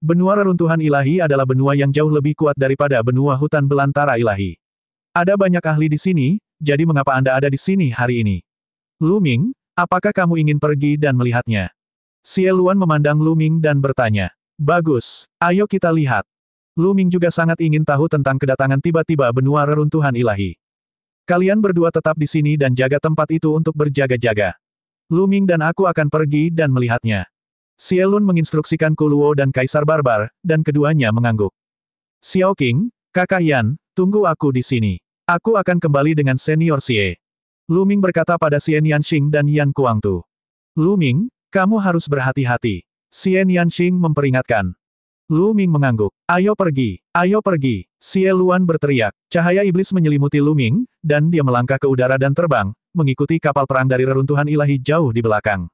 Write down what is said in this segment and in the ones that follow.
Benua reruntuhan ilahi adalah benua yang jauh lebih kuat daripada benua hutan belantara ilahi. Ada banyak ahli di sini, jadi mengapa Anda ada di sini hari ini? Lu Ming, apakah kamu ingin pergi dan melihatnya? Xie Luan memandang Lu Ming dan bertanya. Bagus, ayo kita lihat. Lu Ming juga sangat ingin tahu tentang kedatangan tiba-tiba benua reruntuhan ilahi. Kalian berdua tetap di sini dan jaga tempat itu untuk berjaga-jaga. Lu Ming dan aku akan pergi dan melihatnya. Sielun menginstruksikan Kuluo dan Kaisar Barbar, dan keduanya mengangguk. Xiao King, Kakak Yan, tunggu aku di sini. Aku akan kembali dengan senior Xie. Lu Ming berkata pada Xian Yanxing dan Yan Kuangtu. Lu Ming, kamu harus berhati-hati. Xian Yanxing memperingatkan. Lu Ming mengangguk. Ayo pergi, ayo pergi. Xie Luan berteriak. Cahaya iblis menyelimuti Lu Ming, dan dia melangkah ke udara dan terbang, mengikuti kapal perang dari reruntuhan ilahi jauh di belakang.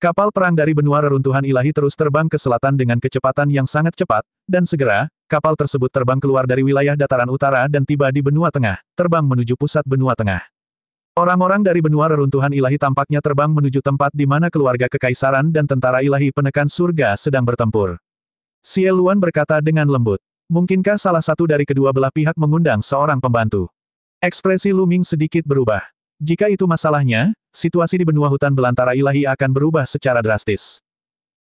Kapal perang dari benua reruntuhan ilahi terus terbang ke selatan dengan kecepatan yang sangat cepat, dan segera, kapal tersebut terbang keluar dari wilayah dataran utara dan tiba di benua tengah, terbang menuju pusat benua tengah. Orang-orang dari benua reruntuhan ilahi tampaknya terbang menuju tempat di mana keluarga kekaisaran dan tentara ilahi penekan surga sedang bertempur. Luan berkata dengan lembut, mungkinkah salah satu dari kedua belah pihak mengundang seorang pembantu? Ekspresi Luming sedikit berubah. Jika itu masalahnya, situasi di benua hutan belantara ilahi akan berubah secara drastis.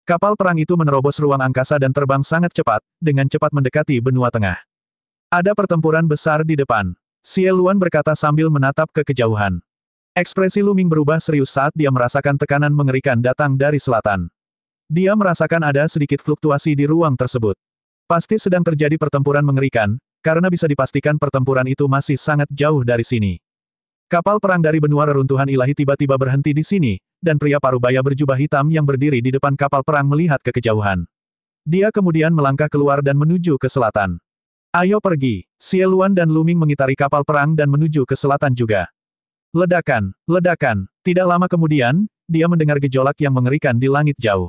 Kapal perang itu menerobos ruang angkasa dan terbang sangat cepat, dengan cepat mendekati benua tengah. Ada pertempuran besar di depan. Luan berkata sambil menatap ke kejauhan. Ekspresi Luming berubah serius saat dia merasakan tekanan mengerikan datang dari selatan. Dia merasakan ada sedikit fluktuasi di ruang tersebut. Pasti sedang terjadi pertempuran mengerikan, karena bisa dipastikan pertempuran itu masih sangat jauh dari sini. Kapal perang dari benua reruntuhan ilahi tiba-tiba berhenti di sini, dan pria parubaya berjubah hitam yang berdiri di depan kapal perang melihat ke kejauhan. Dia kemudian melangkah keluar dan menuju ke selatan. Ayo pergi, Sieluan dan Luming mengitari kapal perang dan menuju ke selatan juga. Ledakan, ledakan, tidak lama kemudian, dia mendengar gejolak yang mengerikan di langit jauh.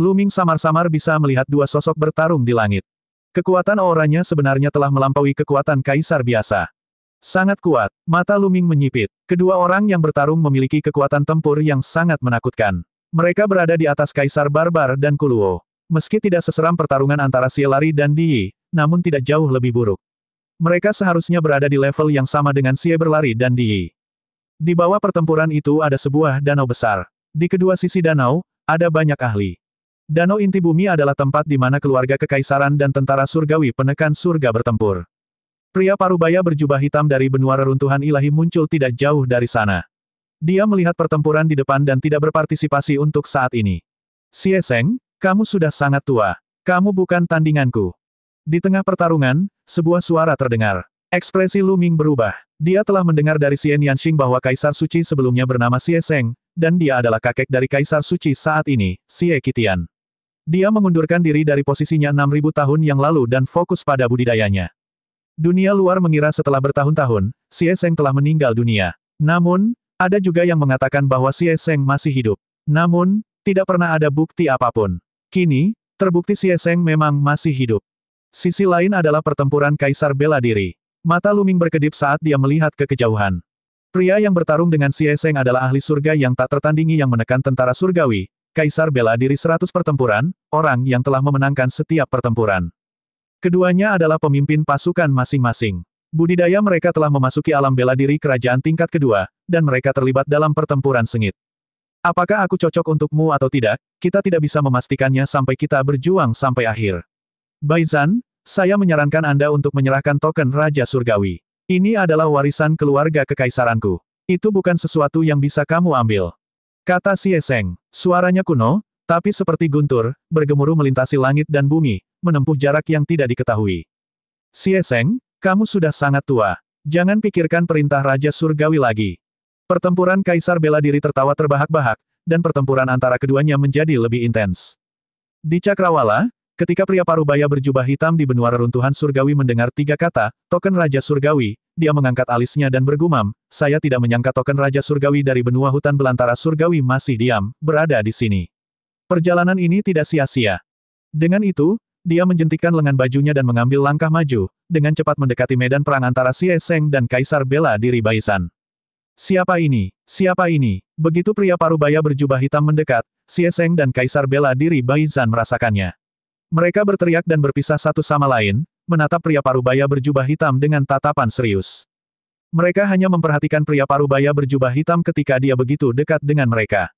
Luming samar-samar bisa melihat dua sosok bertarung di langit. Kekuatan auranya sebenarnya telah melampaui kekuatan kaisar biasa. Sangat kuat, mata Luming menyipit. Kedua orang yang bertarung memiliki kekuatan tempur yang sangat menakutkan. Mereka berada di atas Kaisar Barbar dan Kuluo. Meski tidak seseram pertarungan antara Sielari dan Di, namun tidak jauh lebih buruk. Mereka seharusnya berada di level yang sama dengan Sie berlari dan Di. Di bawah pertempuran itu ada sebuah danau besar. Di kedua sisi danau, ada banyak ahli. Danau inti bumi adalah tempat di mana keluarga kekaisaran dan tentara surgawi penekan surga bertempur. Pria parubaya berjubah hitam dari benua reruntuhan ilahi muncul tidak jauh dari sana. Dia melihat pertempuran di depan dan tidak berpartisipasi untuk saat ini. Sieseng, kamu sudah sangat tua. Kamu bukan tandinganku. Di tengah pertarungan, sebuah suara terdengar. Ekspresi Lu Ming berubah. Dia telah mendengar dari Sien Yanxing bahwa Kaisar Suci sebelumnya bernama Sieseng, dan dia adalah kakek dari Kaisar Suci saat ini, Xie Kitian. Dia mengundurkan diri dari posisinya 6.000 tahun yang lalu dan fokus pada budidayanya. Dunia luar mengira setelah bertahun-tahun, Xie Seng telah meninggal dunia. Namun, ada juga yang mengatakan bahwa Xie Seng masih hidup. Namun, tidak pernah ada bukti apapun. Kini, terbukti Xie Seng memang masih hidup. Sisi lain adalah pertempuran Kaisar Bela Diri. Mata Luming berkedip saat dia melihat ke kejauhan. Pria yang bertarung dengan Xie Seng adalah ahli surga yang tak tertandingi yang menekan tentara surgawi, Kaisar Bela Diri 100 pertempuran, orang yang telah memenangkan setiap pertempuran. Keduanya adalah pemimpin pasukan masing-masing. Budidaya mereka telah memasuki alam bela diri kerajaan tingkat kedua, dan mereka terlibat dalam pertempuran sengit. Apakah aku cocok untukmu atau tidak, kita tidak bisa memastikannya sampai kita berjuang sampai akhir. Baizan, saya menyarankan Anda untuk menyerahkan token Raja Surgawi. Ini adalah warisan keluarga kekaisaranku. Itu bukan sesuatu yang bisa kamu ambil. Kata si Suaranya kuno, tapi seperti guntur, bergemuruh melintasi langit dan bumi, menempuh jarak yang tidak diketahui. Sieseng, kamu sudah sangat tua. Jangan pikirkan perintah Raja Surgawi lagi. Pertempuran Kaisar bela diri tertawa terbahak-bahak, dan pertempuran antara keduanya menjadi lebih intens. Di Cakrawala, ketika pria parubaya berjubah hitam di benua reruntuhan Surgawi mendengar tiga kata, token Raja Surgawi, dia mengangkat alisnya dan bergumam, saya tidak menyangka token Raja Surgawi dari benua hutan belantara Surgawi masih diam, berada di sini. Perjalanan ini tidak sia-sia. Dengan itu, dia menjentikan lengan bajunya dan mengambil langkah maju, dengan cepat mendekati medan perang antara Xie Seng dan Kaisar Bela diri Baisan. Siapa ini? Siapa ini? Begitu pria parubaya berjubah hitam mendekat, Xie Seng dan Kaisar Bela diri Baisan merasakannya. Mereka berteriak dan berpisah satu sama lain, menatap pria parubaya berjubah hitam dengan tatapan serius. Mereka hanya memperhatikan pria parubaya berjubah hitam ketika dia begitu dekat dengan mereka.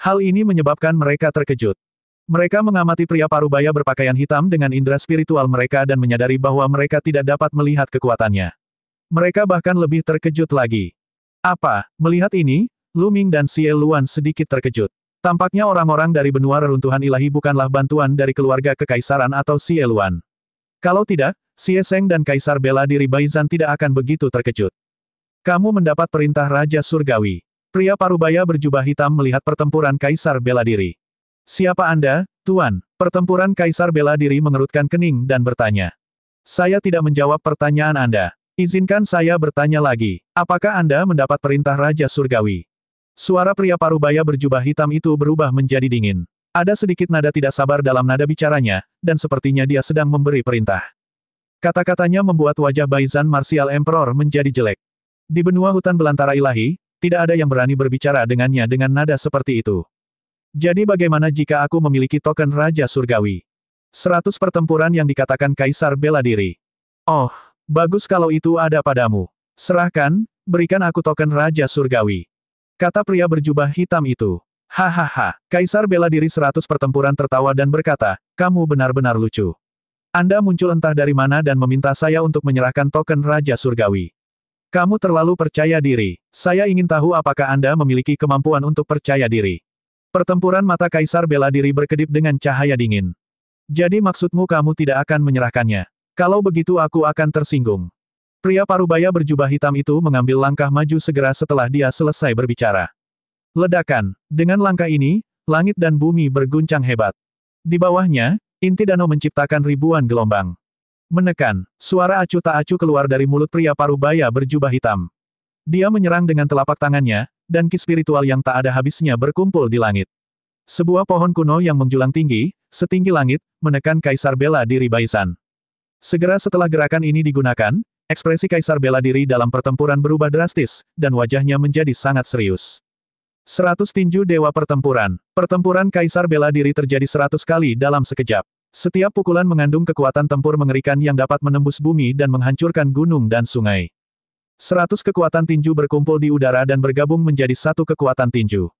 Hal ini menyebabkan mereka terkejut. Mereka mengamati pria parubaya berpakaian hitam dengan indera spiritual mereka dan menyadari bahwa mereka tidak dapat melihat kekuatannya. Mereka bahkan lebih terkejut lagi. Apa, melihat ini, Luming dan Xie Luan sedikit terkejut. Tampaknya orang-orang dari benua reruntuhan ilahi bukanlah bantuan dari keluarga kekaisaran atau Xie Luan. Kalau tidak, Xie Seng dan Kaisar bela diri Baizan tidak akan begitu terkejut. Kamu mendapat perintah Raja Surgawi. Pria parubaya berjubah hitam melihat pertempuran Kaisar Bela Diri. Siapa Anda, Tuan? Pertempuran Kaisar Bela Diri mengerutkan kening dan bertanya. Saya tidak menjawab pertanyaan Anda. Izinkan saya bertanya lagi, apakah Anda mendapat perintah Raja Surgawi? Suara pria parubaya berjubah hitam itu berubah menjadi dingin. Ada sedikit nada tidak sabar dalam nada bicaranya, dan sepertinya dia sedang memberi perintah. Kata-katanya membuat wajah Baizan Martial Emperor menjadi jelek. Di benua hutan belantara ilahi, tidak ada yang berani berbicara dengannya dengan nada seperti itu. Jadi bagaimana jika aku memiliki token Raja Surgawi? Seratus pertempuran yang dikatakan Kaisar bela diri. Oh, bagus kalau itu ada padamu. Serahkan, berikan aku token Raja Surgawi. Kata pria berjubah hitam itu. Hahaha, Kaisar bela diri seratus pertempuran tertawa dan berkata, kamu benar-benar lucu. Anda muncul entah dari mana dan meminta saya untuk menyerahkan token Raja Surgawi. Kamu terlalu percaya diri. Saya ingin tahu apakah Anda memiliki kemampuan untuk percaya diri. Pertempuran mata kaisar bela diri berkedip dengan cahaya dingin. Jadi maksudmu kamu tidak akan menyerahkannya. Kalau begitu aku akan tersinggung. Pria parubaya berjubah hitam itu mengambil langkah maju segera setelah dia selesai berbicara. Ledakan. Dengan langkah ini, langit dan bumi berguncang hebat. Di bawahnya, inti danau menciptakan ribuan gelombang. Menekan, suara acu tak acu keluar dari mulut pria parubaya berjubah hitam. Dia menyerang dengan telapak tangannya, dan ki spiritual yang tak ada habisnya berkumpul di langit. Sebuah pohon kuno yang menjulang tinggi, setinggi langit, menekan Kaisar bela diri Baisan. Segera setelah gerakan ini digunakan, ekspresi Kaisar bela diri dalam pertempuran berubah drastis, dan wajahnya menjadi sangat serius. Seratus tinju dewa pertempuran. Pertempuran Kaisar bela diri terjadi seratus kali dalam sekejap. Setiap pukulan mengandung kekuatan tempur mengerikan yang dapat menembus bumi dan menghancurkan gunung dan sungai. Seratus kekuatan tinju berkumpul di udara dan bergabung menjadi satu kekuatan tinju.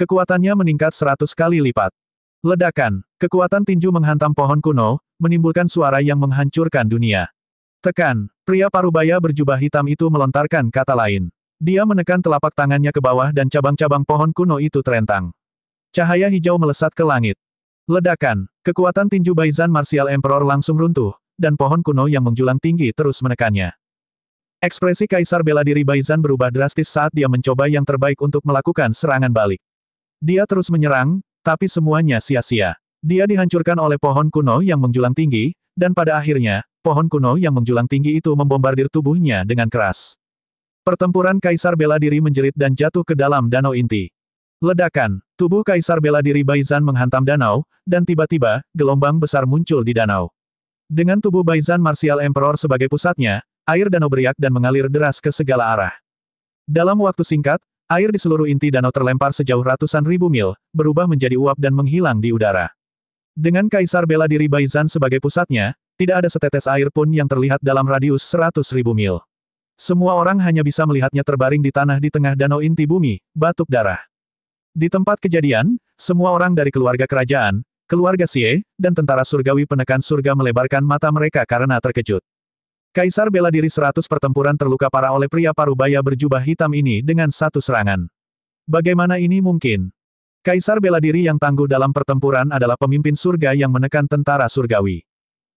Kekuatannya meningkat seratus kali lipat. Ledakan. Kekuatan tinju menghantam pohon kuno, menimbulkan suara yang menghancurkan dunia. Tekan. Pria parubaya berjubah hitam itu melontarkan kata lain. Dia menekan telapak tangannya ke bawah dan cabang-cabang pohon kuno itu terentang. Cahaya hijau melesat ke langit. Ledakan, kekuatan tinju Baizan Martial Emperor langsung runtuh, dan pohon kuno yang menjulang tinggi terus menekannya. Ekspresi kaisar bela diri Baizan berubah drastis saat dia mencoba yang terbaik untuk melakukan serangan balik. Dia terus menyerang, tapi semuanya sia-sia. Dia dihancurkan oleh pohon kuno yang menjulang tinggi, dan pada akhirnya, pohon kuno yang menjulang tinggi itu membombardir tubuhnya dengan keras. Pertempuran kaisar bela diri menjerit dan jatuh ke dalam danau inti. Ledakan, tubuh Kaisar bela diri Baizan menghantam danau, dan tiba-tiba, gelombang besar muncul di danau. Dengan tubuh Baizan Martial Emperor sebagai pusatnya, air danau beriak dan mengalir deras ke segala arah. Dalam waktu singkat, air di seluruh inti danau terlempar sejauh ratusan ribu mil, berubah menjadi uap dan menghilang di udara. Dengan Kaisar bela diri Baizan sebagai pusatnya, tidak ada setetes air pun yang terlihat dalam radius seratus ribu mil. Semua orang hanya bisa melihatnya terbaring di tanah di tengah danau inti bumi, batuk darah. Di tempat kejadian, semua orang dari keluarga kerajaan, keluarga Sie, dan tentara surgawi penekan surga melebarkan mata mereka karena terkejut. Kaisar bela diri seratus pertempuran terluka parah oleh pria parubaya berjubah hitam ini dengan satu serangan. Bagaimana ini mungkin? Kaisar bela diri yang tangguh dalam pertempuran adalah pemimpin surga yang menekan tentara surgawi.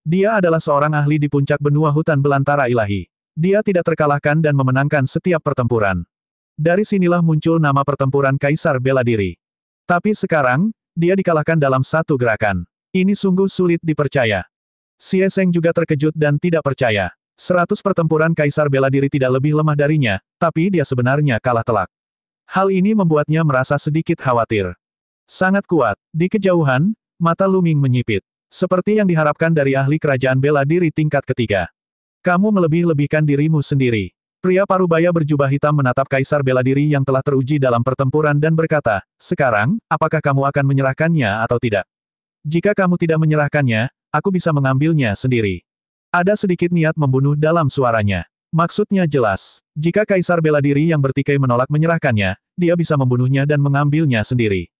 Dia adalah seorang ahli di puncak benua hutan belantara ilahi. Dia tidak terkalahkan dan memenangkan setiap pertempuran. Dari sinilah muncul nama pertempuran Kaisar Bela Diri. Tapi sekarang, dia dikalahkan dalam satu gerakan. Ini sungguh sulit dipercaya. Xie Seng juga terkejut dan tidak percaya. Seratus pertempuran Kaisar bela diri tidak lebih lemah darinya, tapi dia sebenarnya kalah telak. Hal ini membuatnya merasa sedikit khawatir. Sangat kuat. Di kejauhan, mata Luming menyipit. Seperti yang diharapkan dari ahli kerajaan bela diri tingkat ketiga. Kamu melebih-lebihkan dirimu sendiri. Pria parubaya berjubah hitam menatap kaisar bela diri yang telah teruji dalam pertempuran dan berkata, sekarang, apakah kamu akan menyerahkannya atau tidak? Jika kamu tidak menyerahkannya, aku bisa mengambilnya sendiri. Ada sedikit niat membunuh dalam suaranya. Maksudnya jelas, jika kaisar bela diri yang bertikai menolak menyerahkannya, dia bisa membunuhnya dan mengambilnya sendiri.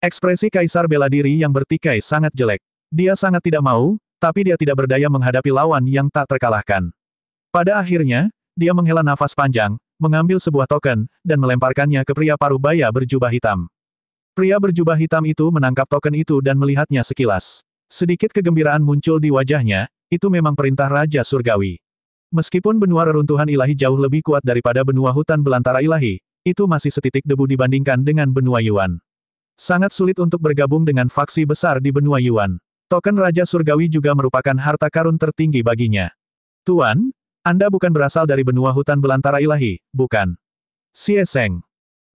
Ekspresi kaisar bela diri yang bertikai sangat jelek. Dia sangat tidak mau, tapi dia tidak berdaya menghadapi lawan yang tak terkalahkan. Pada akhirnya, dia menghela nafas panjang, mengambil sebuah token, dan melemparkannya ke pria paruh baya berjubah hitam. Pria berjubah hitam itu menangkap token itu dan melihatnya sekilas. Sedikit kegembiraan muncul di wajahnya, itu memang perintah Raja Surgawi. Meskipun benua reruntuhan ilahi jauh lebih kuat daripada benua hutan belantara ilahi, itu masih setitik debu dibandingkan dengan benua Yuan. Sangat sulit untuk bergabung dengan faksi besar di benua Yuan. Token Raja Surgawi juga merupakan harta karun tertinggi baginya. Tuan, anda bukan berasal dari benua hutan belantara ilahi, bukan? Xie Seng.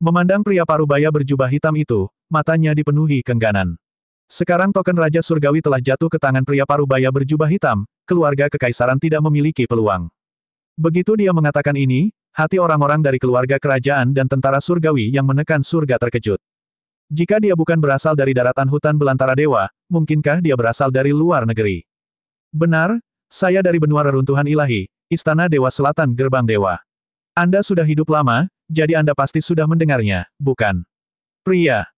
Memandang pria parubaya berjubah hitam itu, matanya dipenuhi kengganan. Sekarang token Raja Surgawi telah jatuh ke tangan pria parubaya berjubah hitam, keluarga kekaisaran tidak memiliki peluang. Begitu dia mengatakan ini, hati orang-orang dari keluarga kerajaan dan tentara surgawi yang menekan surga terkejut. Jika dia bukan berasal dari daratan hutan belantara dewa, mungkinkah dia berasal dari luar negeri? Benar, saya dari benua reruntuhan ilahi, Istana Dewa Selatan Gerbang Dewa. Anda sudah hidup lama, jadi Anda pasti sudah mendengarnya, bukan? Pria.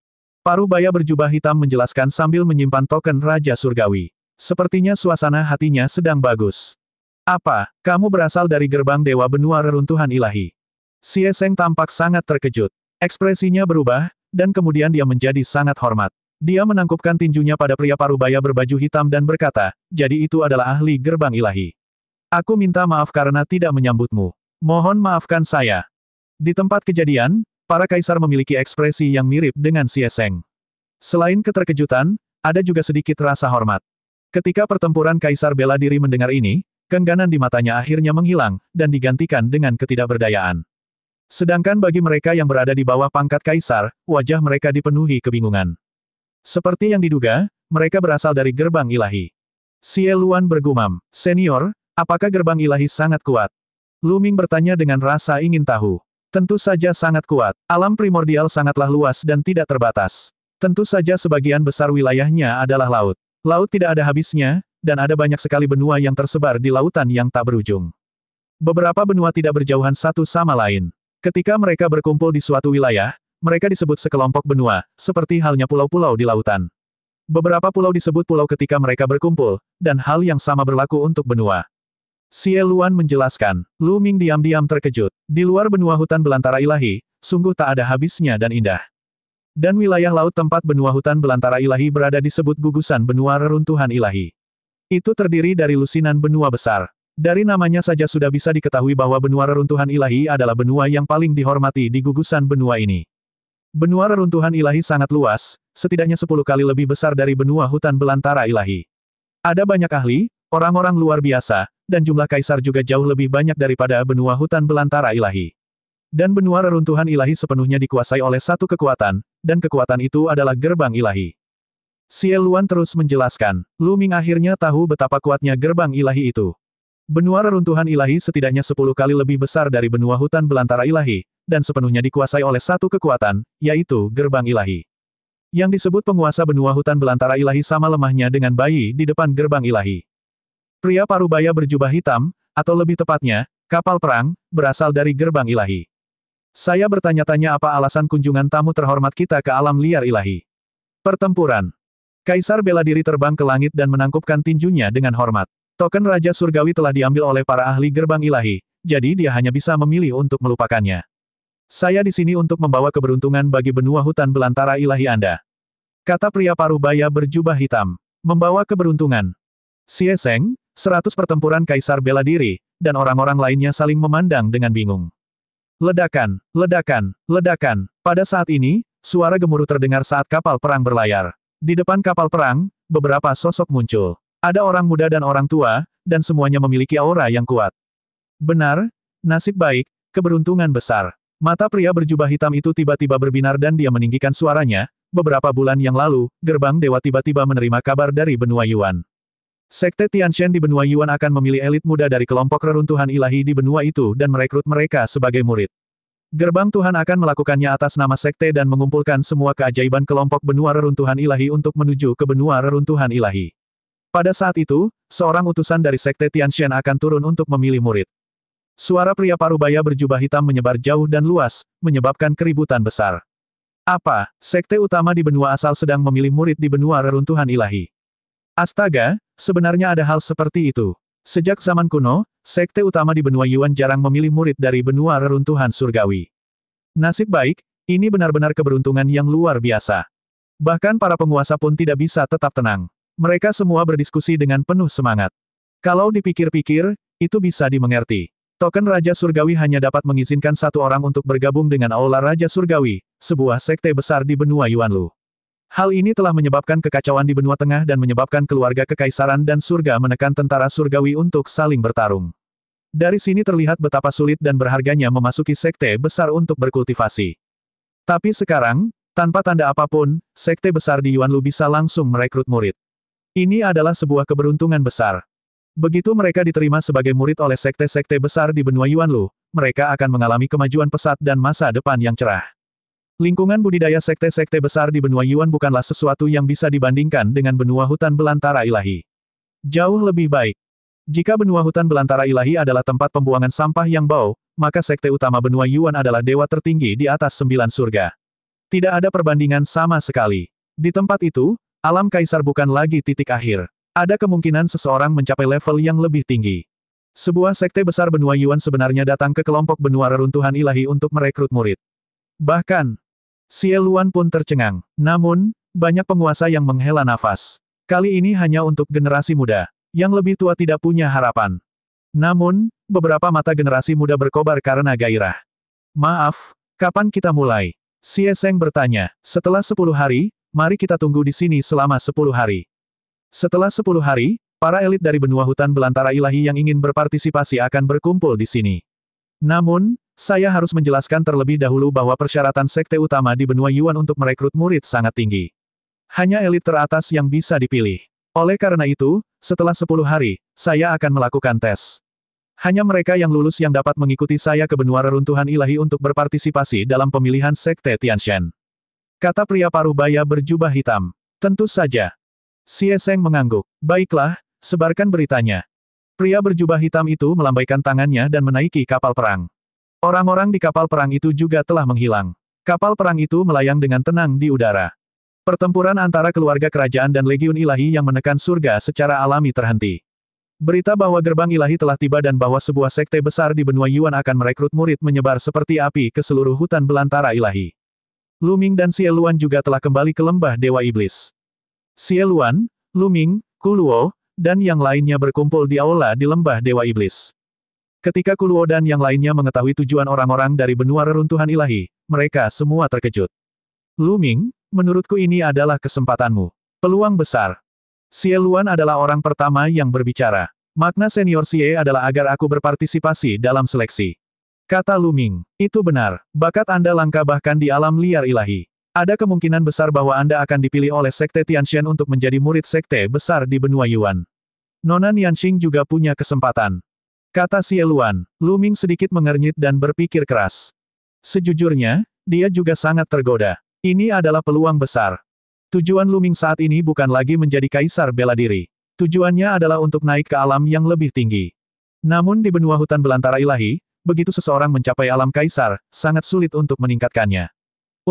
Paruh baya berjubah hitam menjelaskan sambil menyimpan token Raja Surgawi. Sepertinya suasana hatinya sedang bagus. Apa, kamu berasal dari gerbang Dewa Benua Reruntuhan Ilahi? Sieseng tampak sangat terkejut. Ekspresinya berubah, dan kemudian dia menjadi sangat hormat. Dia menangkupkan tinjunya pada pria parubaya berbaju hitam dan berkata, jadi itu adalah ahli gerbang ilahi. Aku minta maaf karena tidak menyambutmu. Mohon maafkan saya. Di tempat kejadian, para kaisar memiliki ekspresi yang mirip dengan Sieseng. Selain keterkejutan, ada juga sedikit rasa hormat. Ketika pertempuran kaisar bela diri mendengar ini, kengganan di matanya akhirnya menghilang, dan digantikan dengan ketidakberdayaan. Sedangkan bagi mereka yang berada di bawah pangkat kaisar, wajah mereka dipenuhi kebingungan. Seperti yang diduga, mereka berasal dari gerbang ilahi. Xie Luan bergumam, Senior, Apakah gerbang ilahi sangat kuat? Luming bertanya dengan rasa ingin tahu. Tentu saja sangat kuat. Alam primordial sangatlah luas dan tidak terbatas. Tentu saja sebagian besar wilayahnya adalah laut. Laut tidak ada habisnya, dan ada banyak sekali benua yang tersebar di lautan yang tak berujung. Beberapa benua tidak berjauhan satu sama lain. Ketika mereka berkumpul di suatu wilayah, mereka disebut sekelompok benua, seperti halnya pulau-pulau di lautan. Beberapa pulau disebut pulau ketika mereka berkumpul, dan hal yang sama berlaku untuk benua. Xie Luan menjelaskan, Lu Ming diam-diam terkejut, di luar benua hutan belantara ilahi, sungguh tak ada habisnya dan indah. Dan wilayah laut tempat benua hutan belantara ilahi berada disebut gugusan benua reruntuhan ilahi. Itu terdiri dari lusinan benua besar. Dari namanya saja sudah bisa diketahui bahwa benua reruntuhan ilahi adalah benua yang paling dihormati di gugusan benua ini. Benua reruntuhan ilahi sangat luas, setidaknya sepuluh kali lebih besar dari benua hutan belantara ilahi. Ada banyak ahli, orang-orang luar biasa, dan jumlah kaisar juga jauh lebih banyak daripada benua hutan belantara ilahi. Dan benua reruntuhan ilahi sepenuhnya dikuasai oleh satu kekuatan, dan kekuatan itu adalah gerbang ilahi. Xie Luan terus menjelaskan, Lu Ming akhirnya tahu betapa kuatnya gerbang ilahi itu. Benua reruntuhan ilahi setidaknya sepuluh kali lebih besar dari benua hutan belantara ilahi, dan sepenuhnya dikuasai oleh satu kekuatan, yaitu gerbang ilahi. Yang disebut penguasa benua hutan belantara ilahi sama lemahnya dengan bayi di depan gerbang ilahi. Pria parubaya berjubah hitam, atau lebih tepatnya, kapal perang, berasal dari gerbang ilahi. Saya bertanya-tanya apa alasan kunjungan tamu terhormat kita ke alam liar ilahi. Pertempuran. Kaisar bela diri terbang ke langit dan menangkupkan tinjunya dengan hormat. Token Raja Surgawi telah diambil oleh para ahli gerbang ilahi, jadi dia hanya bisa memilih untuk melupakannya. Saya di sini untuk membawa keberuntungan bagi benua hutan belantara ilahi Anda. Kata pria parubaya berjubah hitam. Membawa keberuntungan. Sieseng, seratus pertempuran kaisar bela diri, dan orang-orang lainnya saling memandang dengan bingung. Ledakan, ledakan, ledakan. Pada saat ini, suara gemuruh terdengar saat kapal perang berlayar. Di depan kapal perang, beberapa sosok muncul. Ada orang muda dan orang tua, dan semuanya memiliki aura yang kuat. Benar, nasib baik, keberuntungan besar. Mata pria berjubah hitam itu tiba-tiba berbinar dan dia meninggikan suaranya. Beberapa bulan yang lalu, gerbang dewa tiba-tiba menerima kabar dari benua Yuan. Sekte Tianshen di benua Yuan akan memilih elit muda dari kelompok reruntuhan ilahi di benua itu dan merekrut mereka sebagai murid. Gerbang Tuhan akan melakukannya atas nama sekte dan mengumpulkan semua keajaiban kelompok benua reruntuhan ilahi untuk menuju ke benua reruntuhan ilahi. Pada saat itu, seorang utusan dari sekte Tianshen akan turun untuk memilih murid. Suara pria parubaya berjubah hitam menyebar jauh dan luas, menyebabkan keributan besar. Apa, sekte utama di benua asal sedang memilih murid di benua reruntuhan ilahi? Astaga, Sebenarnya ada hal seperti itu. Sejak zaman kuno, sekte utama di benua Yuan jarang memilih murid dari benua reruntuhan surgawi. Nasib baik, ini benar-benar keberuntungan yang luar biasa. Bahkan para penguasa pun tidak bisa tetap tenang. Mereka semua berdiskusi dengan penuh semangat. Kalau dipikir-pikir, itu bisa dimengerti. Token Raja Surgawi hanya dapat mengizinkan satu orang untuk bergabung dengan Aula Raja Surgawi, sebuah sekte besar di benua Yuanlu. Hal ini telah menyebabkan kekacauan di benua tengah dan menyebabkan keluarga kekaisaran dan surga menekan tentara surgawi untuk saling bertarung. Dari sini terlihat betapa sulit dan berharganya memasuki sekte besar untuk berkultivasi. Tapi sekarang, tanpa tanda apapun, sekte besar di Yuan Lu bisa langsung merekrut murid. Ini adalah sebuah keberuntungan besar. Begitu mereka diterima sebagai murid oleh sekte-sekte besar di benua Yuan Lu, mereka akan mengalami kemajuan pesat dan masa depan yang cerah. Lingkungan budidaya sekte-sekte besar di benua Yuan bukanlah sesuatu yang bisa dibandingkan dengan benua hutan belantara ilahi. Jauh lebih baik. Jika benua hutan belantara ilahi adalah tempat pembuangan sampah yang bau, maka sekte utama benua Yuan adalah dewa tertinggi di atas sembilan surga. Tidak ada perbandingan sama sekali. Di tempat itu, alam kaisar bukan lagi titik akhir. Ada kemungkinan seseorang mencapai level yang lebih tinggi. Sebuah sekte besar benua Yuan sebenarnya datang ke kelompok benua reruntuhan ilahi untuk merekrut murid. Bahkan, Sieluan pun tercengang. Namun, banyak penguasa yang menghela nafas. Kali ini hanya untuk generasi muda. Yang lebih tua tidak punya harapan. Namun, beberapa mata generasi muda berkobar karena gairah. Maaf, kapan kita mulai? Xie Seng bertanya. Setelah 10 hari, mari kita tunggu di sini selama 10 hari. Setelah 10 hari, para elit dari benua hutan belantara ilahi yang ingin berpartisipasi akan berkumpul di sini. Namun, saya harus menjelaskan terlebih dahulu bahwa persyaratan sekte utama di benua Yuan untuk merekrut murid sangat tinggi. Hanya elit teratas yang bisa dipilih. Oleh karena itu, setelah 10 hari, saya akan melakukan tes. Hanya mereka yang lulus yang dapat mengikuti saya ke benua reruntuhan ilahi untuk berpartisipasi dalam pemilihan sekte Tianshen. Kata pria paruh baya berjubah hitam. Tentu saja. Xie Seng mengangguk. Baiklah, sebarkan beritanya. Pria berjubah hitam itu melambaikan tangannya dan menaiki kapal perang. Orang-orang di kapal perang itu juga telah menghilang. Kapal perang itu melayang dengan tenang di udara. Pertempuran antara keluarga kerajaan dan legiun ilahi yang menekan surga secara alami terhenti. Berita bahwa gerbang ilahi telah tiba dan bahwa sebuah sekte besar di benua Yuan akan merekrut murid menyebar seperti api ke seluruh hutan belantara ilahi. Luming dan Sieluan juga telah kembali ke lembah Dewa Iblis. Sieluan, Luming, Kuluo, dan yang lainnya berkumpul di aula di lembah Dewa Iblis. Ketika Kuluo dan yang lainnya mengetahui tujuan orang-orang dari benua reruntuhan ilahi, mereka semua terkejut. Lu Ming, menurutku ini adalah kesempatanmu. Peluang besar. Xie Luan adalah orang pertama yang berbicara. Makna senior Xie adalah agar aku berpartisipasi dalam seleksi. Kata Lu Ming, itu benar, bakat Anda langka bahkan di alam liar ilahi. Ada kemungkinan besar bahwa Anda akan dipilih oleh Sekte Tianxian untuk menjadi murid Sekte besar di benua Yuan. Nona Nianxing juga punya kesempatan. Kata Sieluan, Luming sedikit mengernyit dan berpikir keras. Sejujurnya, dia juga sangat tergoda. Ini adalah peluang besar. Tujuan Luming saat ini bukan lagi menjadi kaisar bela diri. Tujuannya adalah untuk naik ke alam yang lebih tinggi. Namun di benua hutan belantara ilahi, begitu seseorang mencapai alam kaisar, sangat sulit untuk meningkatkannya.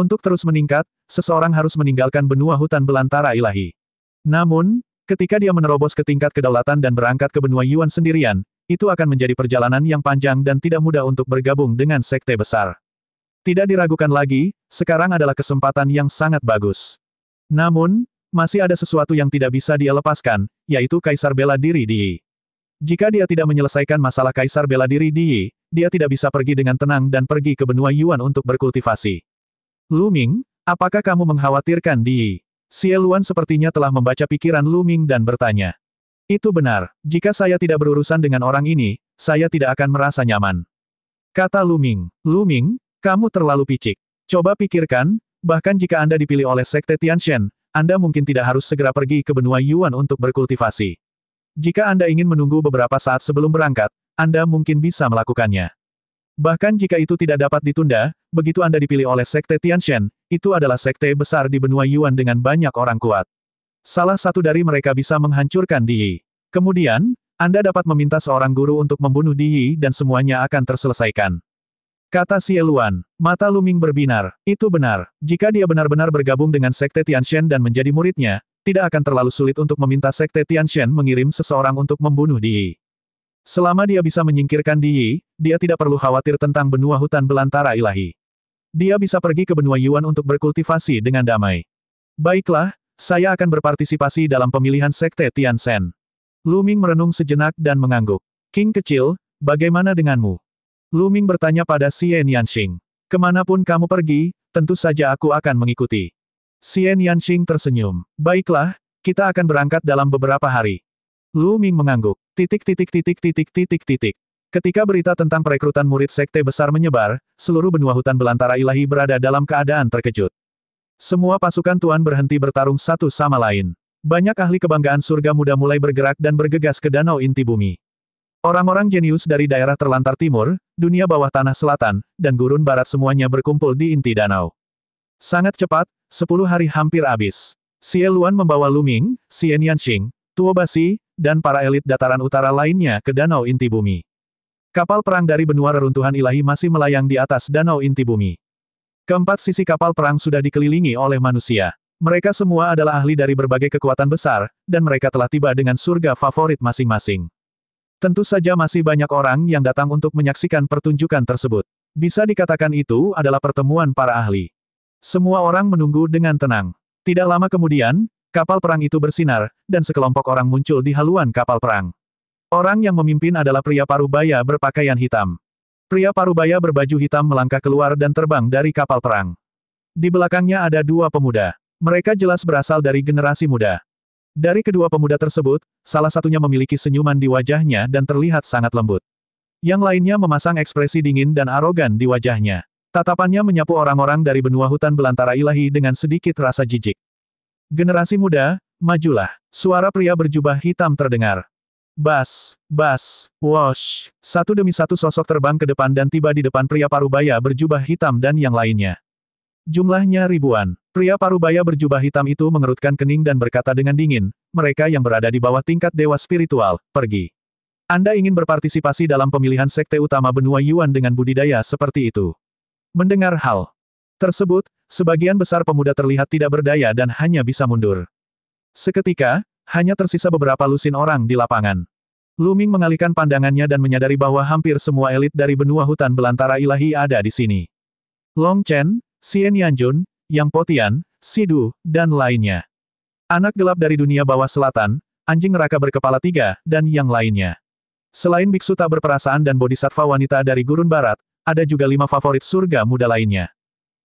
Untuk terus meningkat, seseorang harus meninggalkan benua hutan belantara ilahi. Namun, ketika dia menerobos ke tingkat kedaulatan dan berangkat ke benua Yuan sendirian, itu akan menjadi perjalanan yang panjang dan tidak mudah untuk bergabung dengan sekte besar. Tidak diragukan lagi, sekarang adalah kesempatan yang sangat bagus. Namun, masih ada sesuatu yang tidak bisa dia lepaskan, yaitu Kaisar Bela Diri Di. Jika dia tidak menyelesaikan masalah Kaisar Bela Diri Di, dia tidak bisa pergi dengan tenang dan pergi ke benua Yuan untuk berkultivasi. Lu Ming, apakah kamu mengkhawatirkan Di? Xie Luan sepertinya telah membaca pikiran Lu Ming dan bertanya. Itu benar, jika saya tidak berurusan dengan orang ini, saya tidak akan merasa nyaman. Kata Luming. Luming, kamu terlalu picik. Coba pikirkan, bahkan jika Anda dipilih oleh Sekte Tianxian, Anda mungkin tidak harus segera pergi ke benua Yuan untuk berkultivasi. Jika Anda ingin menunggu beberapa saat sebelum berangkat, Anda mungkin bisa melakukannya. Bahkan jika itu tidak dapat ditunda, begitu Anda dipilih oleh Sekte Tianxian, itu adalah sekte besar di benua Yuan dengan banyak orang kuat salah satu dari mereka bisa menghancurkan Di. Kemudian, Anda dapat meminta seorang guru untuk membunuh Di dan semuanya akan terselesaikan. Kata Sieluan, mata Luming berbinar, itu benar, jika dia benar-benar bergabung dengan Sekte Tianshen dan menjadi muridnya, tidak akan terlalu sulit untuk meminta Sekte Tianshen mengirim seseorang untuk membunuh Di. Selama dia bisa menyingkirkan Di, dia tidak perlu khawatir tentang benua hutan belantara ilahi. Dia bisa pergi ke benua Yuan untuk berkultivasi dengan damai. Baiklah, saya akan berpartisipasi dalam pemilihan Sekte Shen. Lu Ming merenung sejenak dan mengangguk. King kecil, bagaimana denganmu? Lu Ming bertanya pada Xie Yanxing. Kemanapun kamu pergi, tentu saja aku akan mengikuti. Xie Yanxing tersenyum. Baiklah, kita akan berangkat dalam beberapa hari. Lu Ming mengangguk. Titik titik titik titik titik titik. Ketika berita tentang perekrutan murid sekte besar menyebar, seluruh benua hutan belantara ilahi berada dalam keadaan terkejut. Semua pasukan Tuan berhenti bertarung satu sama lain. Banyak ahli kebanggaan surga muda mulai bergerak dan bergegas ke danau inti bumi. Orang-orang jenius dari daerah terlantar timur, dunia bawah tanah selatan, dan gurun barat semuanya berkumpul di inti danau. Sangat cepat, sepuluh hari hampir habis. Xie Luan membawa Luming, Xie Nianxing, Tuo Basi, dan para elit dataran utara lainnya ke danau inti bumi. Kapal perang dari benua reruntuhan ilahi masih melayang di atas danau inti bumi. Keempat sisi kapal perang sudah dikelilingi oleh manusia. Mereka semua adalah ahli dari berbagai kekuatan besar, dan mereka telah tiba dengan surga favorit masing-masing. Tentu saja masih banyak orang yang datang untuk menyaksikan pertunjukan tersebut. Bisa dikatakan itu adalah pertemuan para ahli. Semua orang menunggu dengan tenang. Tidak lama kemudian, kapal perang itu bersinar, dan sekelompok orang muncul di haluan kapal perang. Orang yang memimpin adalah pria parubaya berpakaian hitam. Pria parubaya berbaju hitam melangkah keluar dan terbang dari kapal perang. Di belakangnya ada dua pemuda. Mereka jelas berasal dari generasi muda. Dari kedua pemuda tersebut, salah satunya memiliki senyuman di wajahnya dan terlihat sangat lembut. Yang lainnya memasang ekspresi dingin dan arogan di wajahnya. Tatapannya menyapu orang-orang dari benua hutan belantara ilahi dengan sedikit rasa jijik. Generasi muda, majulah. Suara pria berjubah hitam terdengar. Bas, bas, wash. Satu demi satu sosok terbang ke depan dan tiba di depan pria parubaya berjubah hitam dan yang lainnya. Jumlahnya ribuan. Pria parubaya berjubah hitam itu mengerutkan kening dan berkata dengan dingin, mereka yang berada di bawah tingkat dewa spiritual, pergi. Anda ingin berpartisipasi dalam pemilihan sekte utama benua Yuan dengan budidaya seperti itu. Mendengar hal tersebut, sebagian besar pemuda terlihat tidak berdaya dan hanya bisa mundur. Seketika, hanya tersisa beberapa lusin orang di lapangan. Luming mengalihkan pandangannya dan menyadari bahwa hampir semua elit dari benua hutan belantara ilahi ada di sini. Long Chen, Xian Yanjun, Yang Potian, Sidu, dan lainnya. Anak gelap dari dunia bawah selatan, anjing neraka berkepala tiga, dan yang lainnya. Selain biksu tak berperasaan dan bodhisattva wanita dari gurun barat, ada juga lima favorit surga muda lainnya.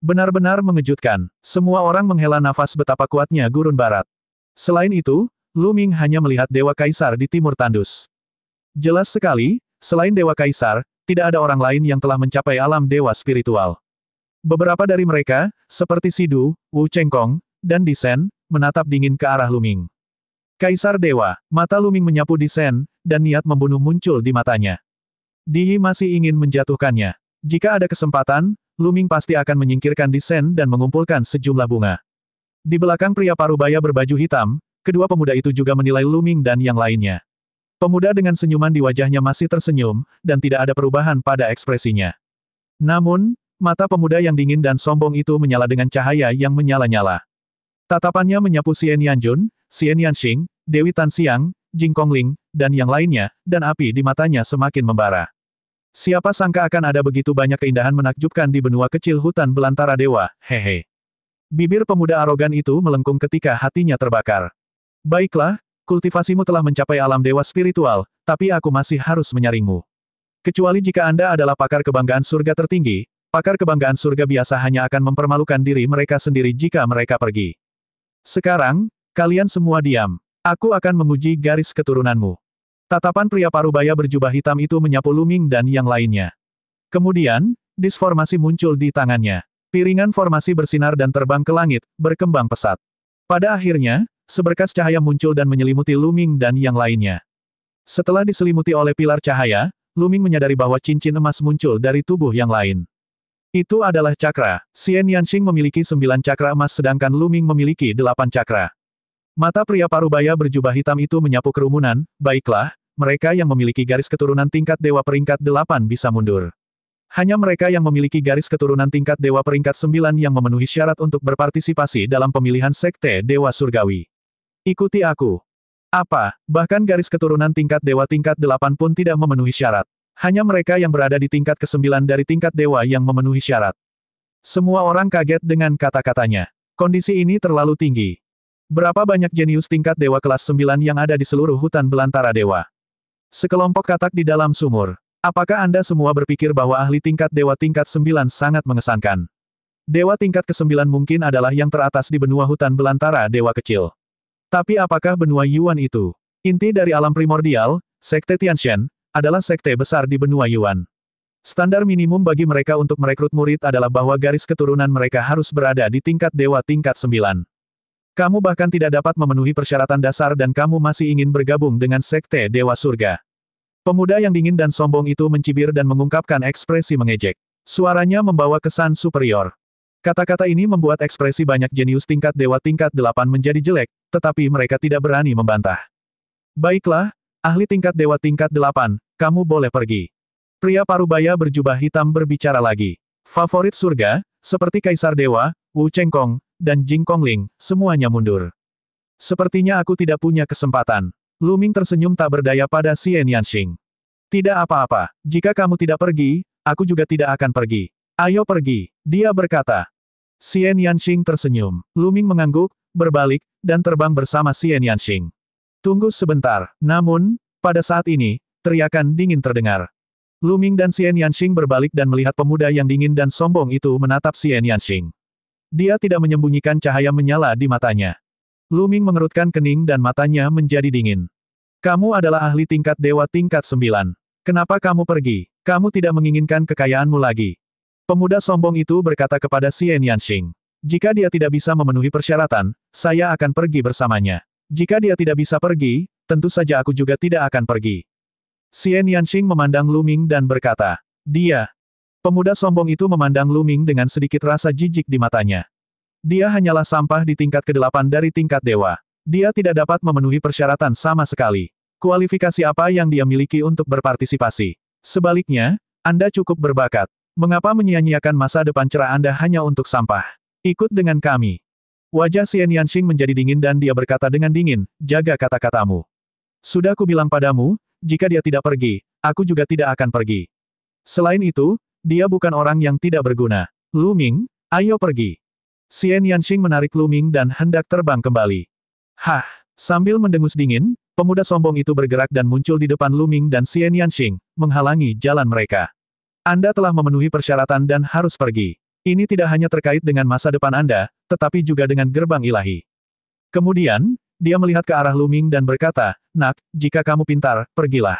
Benar-benar mengejutkan, semua orang menghela nafas betapa kuatnya gurun barat. Selain itu, Luming hanya melihat Dewa Kaisar di timur tandus. Jelas sekali, selain Dewa Kaisar, tidak ada orang lain yang telah mencapai alam dewa spiritual. Beberapa dari mereka, seperti Sidu, Wu Chengkong, dan Disen, menatap dingin ke arah Luming. Kaisar Dewa, mata Luming menyapu Disen, dan niat membunuh muncul di matanya. Dihi masih ingin menjatuhkannya. Jika ada kesempatan, Luming pasti akan menyingkirkan Disen dan mengumpulkan sejumlah bunga. Di belakang pria parubaya berbaju hitam, kedua pemuda itu juga menilai Luming dan yang lainnya. Pemuda dengan senyuman di wajahnya masih tersenyum, dan tidak ada perubahan pada ekspresinya. Namun, mata pemuda yang dingin dan sombong itu menyala dengan cahaya yang menyala-nyala. Tatapannya menyapu Jun, Yanjun, Xian Yanxing, Dewi Tan Siang, Jing Kong Ling, dan yang lainnya, dan api di matanya semakin membara. Siapa sangka akan ada begitu banyak keindahan menakjubkan di benua kecil hutan belantara dewa, hehe. Bibir pemuda arogan itu melengkung ketika hatinya terbakar. Baiklah, kultivasimu telah mencapai alam dewa spiritual, tapi aku masih harus menyaringmu. Kecuali jika Anda adalah pakar kebanggaan surga tertinggi, pakar kebanggaan surga biasa hanya akan mempermalukan diri mereka sendiri jika mereka pergi. Sekarang, kalian semua diam. Aku akan menguji garis keturunanmu. Tatapan pria parubaya berjubah hitam itu menyapu Luming dan yang lainnya. Kemudian, disformasi muncul di tangannya. Piringan formasi bersinar dan terbang ke langit, berkembang pesat. Pada akhirnya, seberkas cahaya muncul dan menyelimuti Luming dan yang lainnya. Setelah diselimuti oleh pilar cahaya, Luming menyadari bahwa cincin emas muncul dari tubuh yang lain. Itu adalah cakra. Xian Yanxing memiliki sembilan cakra emas sedangkan Luming memiliki delapan cakra. Mata pria parubaya berjubah hitam itu menyapu kerumunan, baiklah, mereka yang memiliki garis keturunan tingkat dewa peringkat delapan bisa mundur. Hanya mereka yang memiliki garis keturunan tingkat dewa peringkat sembilan yang memenuhi syarat untuk berpartisipasi dalam pemilihan sekte dewa surgawi. Ikuti aku. Apa, bahkan garis keturunan tingkat dewa tingkat delapan pun tidak memenuhi syarat. Hanya mereka yang berada di tingkat kesembilan dari tingkat dewa yang memenuhi syarat. Semua orang kaget dengan kata-katanya. Kondisi ini terlalu tinggi. Berapa banyak jenius tingkat dewa kelas 9 yang ada di seluruh hutan belantara dewa? Sekelompok katak di dalam sumur. Apakah Anda semua berpikir bahwa ahli tingkat dewa tingkat 9 sangat mengesankan? Dewa tingkat ke-9 mungkin adalah yang teratas di benua hutan belantara dewa kecil. Tapi apakah benua Yuan itu? Inti dari alam primordial, Sekte Tianxian adalah sekte besar di benua Yuan. Standar minimum bagi mereka untuk merekrut murid adalah bahwa garis keturunan mereka harus berada di tingkat dewa tingkat sembilan. Kamu bahkan tidak dapat memenuhi persyaratan dasar dan kamu masih ingin bergabung dengan Sekte Dewa Surga. Pemuda yang dingin dan sombong itu mencibir dan mengungkapkan ekspresi mengejek. Suaranya membawa kesan superior. Kata-kata ini membuat ekspresi banyak jenius tingkat dewa tingkat delapan menjadi jelek, tetapi mereka tidak berani membantah. Baiklah, ahli tingkat dewa tingkat delapan, kamu boleh pergi. Pria parubaya berjubah hitam berbicara lagi. Favorit surga, seperti Kaisar Dewa, Wu Chengkong, dan Jing Kongling, semuanya mundur. Sepertinya aku tidak punya kesempatan. Luming tersenyum tak berdaya pada Xian Yanxing. Tidak apa-apa, jika kamu tidak pergi, aku juga tidak akan pergi. Ayo pergi, dia berkata. Xian Yanxing tersenyum. Luming mengangguk, berbalik, dan terbang bersama Xian Yanxing. Tunggu sebentar, namun, pada saat ini, teriakan dingin terdengar. Luming dan Xian Yanxing berbalik dan melihat pemuda yang dingin dan sombong itu menatap Xian Yanxing. Dia tidak menyembunyikan cahaya menyala di matanya. Luming mengerutkan kening dan matanya menjadi dingin. Kamu adalah ahli tingkat dewa tingkat sembilan. Kenapa kamu pergi? Kamu tidak menginginkan kekayaanmu lagi. Pemuda sombong itu berkata kepada Xian Yanxing. Jika dia tidak bisa memenuhi persyaratan, saya akan pergi bersamanya. Jika dia tidak bisa pergi, tentu saja aku juga tidak akan pergi. Xian Yanxing memandang Lu Ming dan berkata, Dia. Pemuda sombong itu memandang Lu Ming dengan sedikit rasa jijik di matanya. Dia hanyalah sampah di tingkat ke-8 dari tingkat dewa. Dia tidak dapat memenuhi persyaratan sama sekali. Kualifikasi apa yang dia miliki untuk berpartisipasi? Sebaliknya, Anda cukup berbakat. Mengapa menyia-nyiakan masa depan cerah Anda hanya untuk sampah? Ikut dengan kami. Wajah Xian Yanxing menjadi dingin dan dia berkata dengan dingin, jaga kata-katamu. Sudah kubilang padamu, jika dia tidak pergi, aku juga tidak akan pergi. Selain itu, dia bukan orang yang tidak berguna. Lu Ming, ayo pergi. Xian Yanxing menarik Lu Ming dan hendak terbang kembali. Hah, sambil mendengus dingin, pemuda sombong itu bergerak dan muncul di depan Lu Ming dan Xian Yanxing, menghalangi jalan mereka. Anda telah memenuhi persyaratan dan harus pergi. Ini tidak hanya terkait dengan masa depan Anda, tetapi juga dengan gerbang ilahi. Kemudian, dia melihat ke arah Luming dan berkata, Nak, jika kamu pintar, pergilah.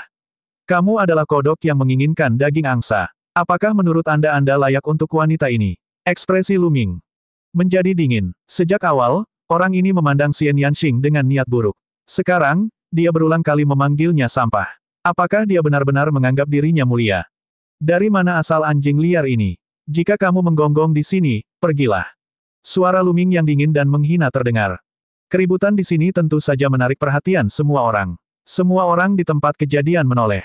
Kamu adalah kodok yang menginginkan daging angsa. Apakah menurut Anda Anda layak untuk wanita ini? Ekspresi Luming menjadi dingin. Sejak awal, orang ini memandang Xian Yanxing dengan niat buruk. Sekarang, dia berulang kali memanggilnya sampah. Apakah dia benar-benar menganggap dirinya mulia? Dari mana asal anjing liar ini? Jika kamu menggonggong di sini, pergilah. Suara luming yang dingin dan menghina terdengar. Keributan di sini tentu saja menarik perhatian semua orang. Semua orang di tempat kejadian menoleh.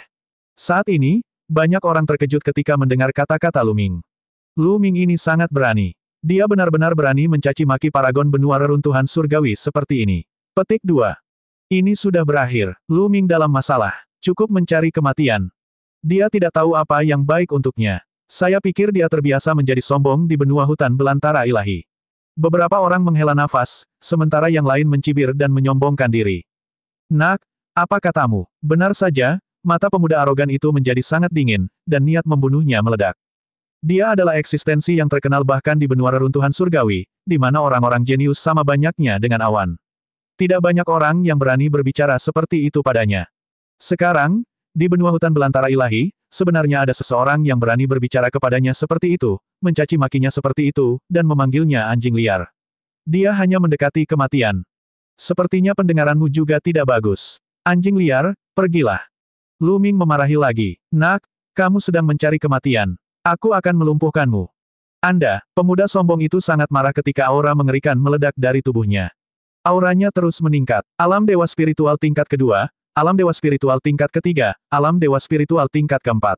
Saat ini, banyak orang terkejut ketika mendengar kata-kata Luming. Luming ini sangat berani. Dia benar-benar berani mencaci maki paragon benua reruntuhan surgawi seperti ini. Petik 2. Ini sudah berakhir. Luming dalam masalah. Cukup mencari kematian. Dia tidak tahu apa yang baik untuknya. Saya pikir dia terbiasa menjadi sombong di benua hutan belantara ilahi. Beberapa orang menghela nafas, sementara yang lain mencibir dan menyombongkan diri. Nak, apa katamu? Benar saja, mata pemuda arogan itu menjadi sangat dingin, dan niat membunuhnya meledak. Dia adalah eksistensi yang terkenal bahkan di benua reruntuhan surgawi, di mana orang-orang jenius sama banyaknya dengan awan. Tidak banyak orang yang berani berbicara seperti itu padanya. Sekarang, di benua hutan belantara ilahi, Sebenarnya ada seseorang yang berani berbicara kepadanya seperti itu, mencaci makinya seperti itu, dan memanggilnya anjing liar. Dia hanya mendekati kematian. Sepertinya pendengaranmu juga tidak bagus. Anjing liar, pergilah. Lu Ming memarahi lagi. Nak, kamu sedang mencari kematian. Aku akan melumpuhkanmu. Anda, pemuda sombong itu sangat marah ketika aura mengerikan meledak dari tubuhnya. Auranya terus meningkat. Alam dewa spiritual tingkat kedua, alam dewa spiritual tingkat ketiga, alam dewa spiritual tingkat keempat.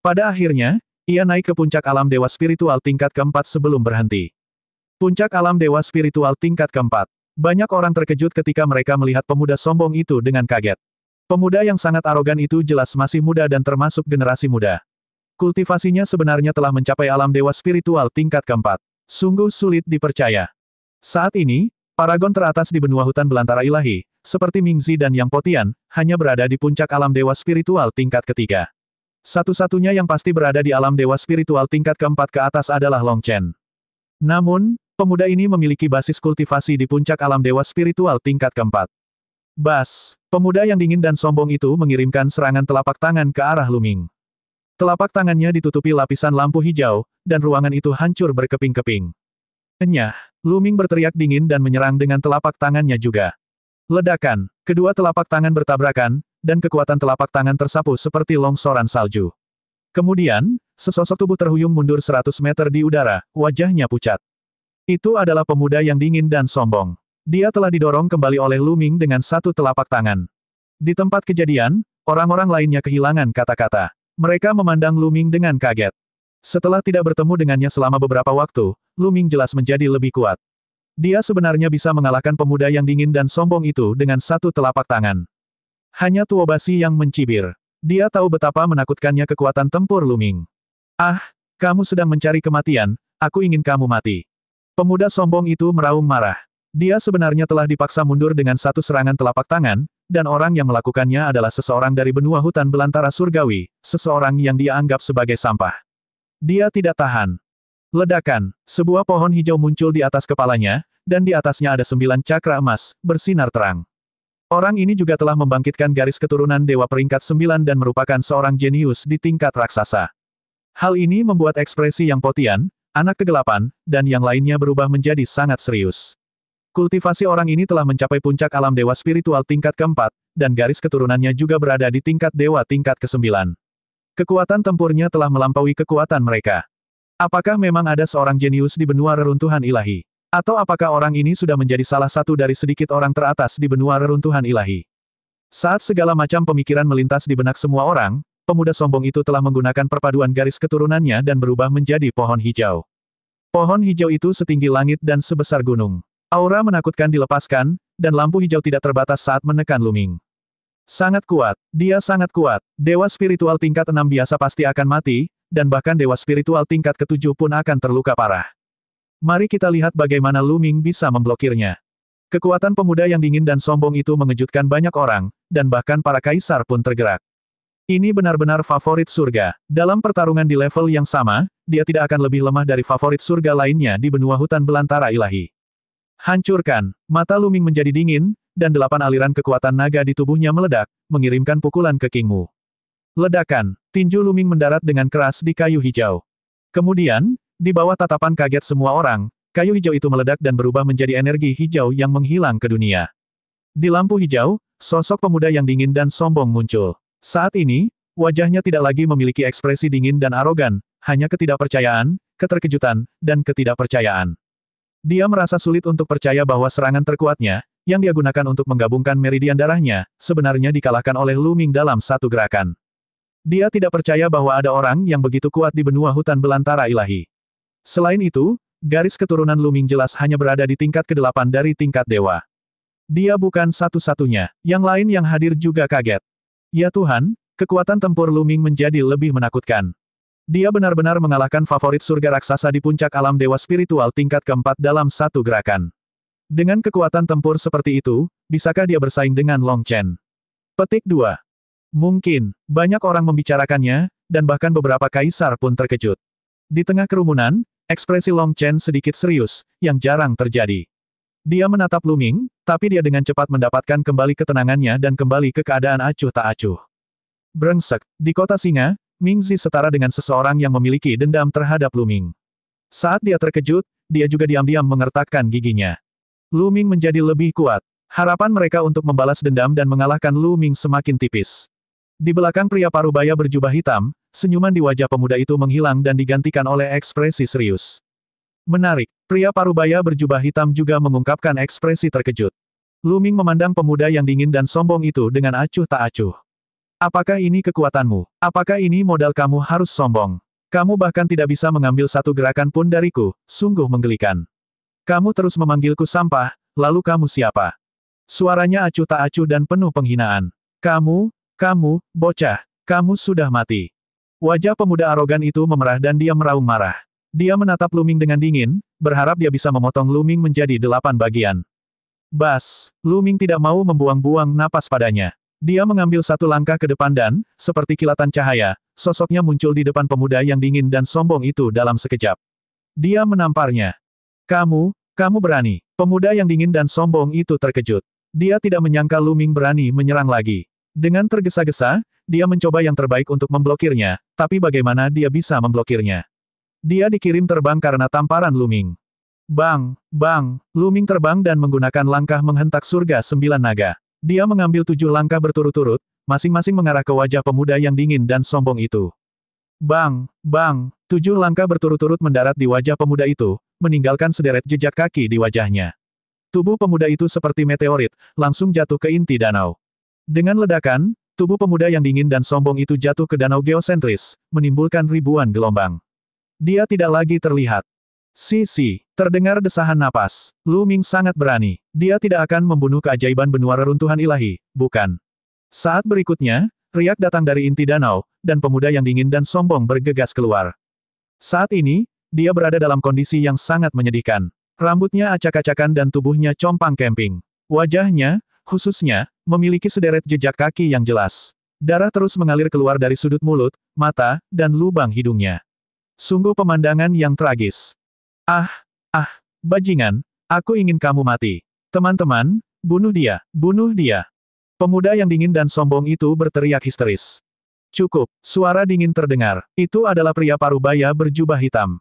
Pada akhirnya, ia naik ke puncak alam dewa spiritual tingkat keempat sebelum berhenti. Puncak alam dewa spiritual tingkat keempat. Banyak orang terkejut ketika mereka melihat pemuda sombong itu dengan kaget. Pemuda yang sangat arogan itu jelas masih muda dan termasuk generasi muda. Kultivasinya sebenarnya telah mencapai alam dewa spiritual tingkat keempat. Sungguh sulit dipercaya. Saat ini, paragon teratas di benua hutan belantara ilahi, seperti Mingzi dan Yang Potian, hanya berada di puncak alam dewa spiritual tingkat ketiga. Satu-satunya yang pasti berada di alam dewa spiritual tingkat keempat ke atas adalah Long Chen. Namun, pemuda ini memiliki basis kultivasi di puncak alam dewa spiritual tingkat keempat. Bas, pemuda yang dingin dan sombong itu mengirimkan serangan telapak tangan ke arah Luming. Telapak tangannya ditutupi lapisan lampu hijau, dan ruangan itu hancur berkeping-keping. Enyah, Luming berteriak dingin dan menyerang dengan telapak tangannya juga. Ledakan, kedua telapak tangan bertabrakan, dan kekuatan telapak tangan tersapu seperti longsoran salju. Kemudian, sesosok tubuh terhuyung mundur 100 meter di udara, wajahnya pucat. Itu adalah pemuda yang dingin dan sombong. Dia telah didorong kembali oleh Luming dengan satu telapak tangan. Di tempat kejadian, orang-orang lainnya kehilangan kata-kata. Mereka memandang Luming dengan kaget. Setelah tidak bertemu dengannya selama beberapa waktu, Luming jelas menjadi lebih kuat. Dia sebenarnya bisa mengalahkan pemuda yang dingin dan sombong itu dengan satu telapak tangan. Hanya Tuobasi yang mencibir. Dia tahu betapa menakutkannya kekuatan tempur Luming. Ah, kamu sedang mencari kematian, aku ingin kamu mati. Pemuda sombong itu meraung marah. Dia sebenarnya telah dipaksa mundur dengan satu serangan telapak tangan, dan orang yang melakukannya adalah seseorang dari benua hutan belantara surgawi, seseorang yang dia anggap sebagai sampah. Dia tidak tahan. Ledakan, sebuah pohon hijau muncul di atas kepalanya, dan di atasnya ada sembilan cakra emas, bersinar terang. Orang ini juga telah membangkitkan garis keturunan dewa peringkat sembilan dan merupakan seorang jenius di tingkat raksasa. Hal ini membuat ekspresi yang potian, anak kegelapan, dan yang lainnya berubah menjadi sangat serius. Kultivasi orang ini telah mencapai puncak alam dewa spiritual tingkat keempat, dan garis keturunannya juga berada di tingkat dewa tingkat kesembilan. Kekuatan tempurnya telah melampaui kekuatan mereka. Apakah memang ada seorang jenius di benua reruntuhan ilahi? Atau apakah orang ini sudah menjadi salah satu dari sedikit orang teratas di benua reruntuhan ilahi? Saat segala macam pemikiran melintas di benak semua orang, pemuda sombong itu telah menggunakan perpaduan garis keturunannya dan berubah menjadi pohon hijau. Pohon hijau itu setinggi langit dan sebesar gunung. Aura menakutkan dilepaskan, dan lampu hijau tidak terbatas saat menekan luming. Sangat kuat, dia sangat kuat, dewa spiritual tingkat enam biasa pasti akan mati, dan bahkan dewa spiritual tingkat ketujuh pun akan terluka parah. Mari kita lihat bagaimana Luming bisa memblokirnya. Kekuatan pemuda yang dingin dan sombong itu mengejutkan banyak orang, dan bahkan para kaisar pun tergerak. Ini benar-benar favorit surga. Dalam pertarungan di level yang sama, dia tidak akan lebih lemah dari favorit surga lainnya di benua hutan belantara ilahi. Hancurkan, mata Luming menjadi dingin, dan delapan aliran kekuatan naga di tubuhnya meledak, mengirimkan pukulan ke King Ledakan, tinju luming mendarat dengan keras di kayu hijau. Kemudian, di bawah tatapan kaget semua orang, kayu hijau itu meledak dan berubah menjadi energi hijau yang menghilang ke dunia. Di lampu hijau, sosok pemuda yang dingin dan sombong muncul. Saat ini, wajahnya tidak lagi memiliki ekspresi dingin dan arogan, hanya ketidakpercayaan, keterkejutan, dan ketidakpercayaan. Dia merasa sulit untuk percaya bahwa serangan terkuatnya, yang dia gunakan untuk menggabungkan meridian darahnya, sebenarnya dikalahkan oleh Lu Ming dalam satu gerakan. Dia tidak percaya bahwa ada orang yang begitu kuat di benua hutan belantara ilahi. Selain itu, garis keturunan Lu Ming jelas hanya berada di tingkat ke-8 dari tingkat dewa. Dia bukan satu-satunya, yang lain yang hadir juga kaget. Ya Tuhan, kekuatan tempur Lu Ming menjadi lebih menakutkan. Dia benar-benar mengalahkan favorit surga raksasa di puncak alam dewa spiritual tingkat keempat dalam satu gerakan. Dengan kekuatan tempur seperti itu, bisakah dia bersaing dengan Long Chen? Petik 2. Mungkin, banyak orang membicarakannya, dan bahkan beberapa kaisar pun terkejut. Di tengah kerumunan, ekspresi Long Chen sedikit serius, yang jarang terjadi. Dia menatap Luming, tapi dia dengan cepat mendapatkan kembali ketenangannya dan kembali ke keadaan acuh tak acuh. Brengsek, di kota singa, Mingzi setara dengan seseorang yang memiliki dendam terhadap Lu Ming. Saat dia terkejut, dia juga diam-diam mengertakkan giginya. Lu Ming menjadi lebih kuat. Harapan mereka untuk membalas dendam dan mengalahkan Lu Ming semakin tipis. Di belakang pria parubaya berjubah hitam, senyuman di wajah pemuda itu menghilang dan digantikan oleh ekspresi serius. Menarik, pria parubaya berjubah hitam juga mengungkapkan ekspresi terkejut. Lu Ming memandang pemuda yang dingin dan sombong itu dengan acuh tak acuh. Apakah ini kekuatanmu? Apakah ini modal kamu harus sombong? Kamu bahkan tidak bisa mengambil satu gerakan pun dariku, sungguh menggelikan. Kamu terus memanggilku sampah, lalu kamu siapa? Suaranya acuh tak acuh dan penuh penghinaan. Kamu, kamu, bocah, kamu sudah mati. Wajah pemuda arogan itu memerah dan dia meraung marah. Dia menatap Luming dengan dingin, berharap dia bisa memotong Luming menjadi delapan bagian. Bas, Luming tidak mau membuang-buang napas padanya. Dia mengambil satu langkah ke depan dan, seperti kilatan cahaya, sosoknya muncul di depan pemuda yang dingin dan sombong itu dalam sekejap. Dia menamparnya. Kamu, kamu berani. Pemuda yang dingin dan sombong itu terkejut. Dia tidak menyangka Luming berani menyerang lagi. Dengan tergesa-gesa, dia mencoba yang terbaik untuk memblokirnya, tapi bagaimana dia bisa memblokirnya? Dia dikirim terbang karena tamparan Luming. Bang, bang, Luming terbang dan menggunakan langkah menghentak surga sembilan naga. Dia mengambil tujuh langkah berturut-turut, masing-masing mengarah ke wajah pemuda yang dingin dan sombong itu. Bang, bang, tujuh langkah berturut-turut mendarat di wajah pemuda itu, meninggalkan sederet jejak kaki di wajahnya. Tubuh pemuda itu seperti meteorit, langsung jatuh ke inti danau. Dengan ledakan, tubuh pemuda yang dingin dan sombong itu jatuh ke danau geosentris, menimbulkan ribuan gelombang. Dia tidak lagi terlihat. Sisi, terdengar desahan napas. Lu Ming sangat berani. Dia tidak akan membunuh keajaiban benua reruntuhan ilahi, bukan. Saat berikutnya, riak datang dari inti danau, dan pemuda yang dingin dan sombong bergegas keluar. Saat ini, dia berada dalam kondisi yang sangat menyedihkan. Rambutnya acak-acakan dan tubuhnya compang kemping. Wajahnya, khususnya, memiliki sederet jejak kaki yang jelas. Darah terus mengalir keluar dari sudut mulut, mata, dan lubang hidungnya. Sungguh pemandangan yang tragis. Ah, ah, bajingan, aku ingin kamu mati. Teman-teman, bunuh dia, bunuh dia. Pemuda yang dingin dan sombong itu berteriak histeris. Cukup, suara dingin terdengar. Itu adalah pria parubaya berjubah hitam.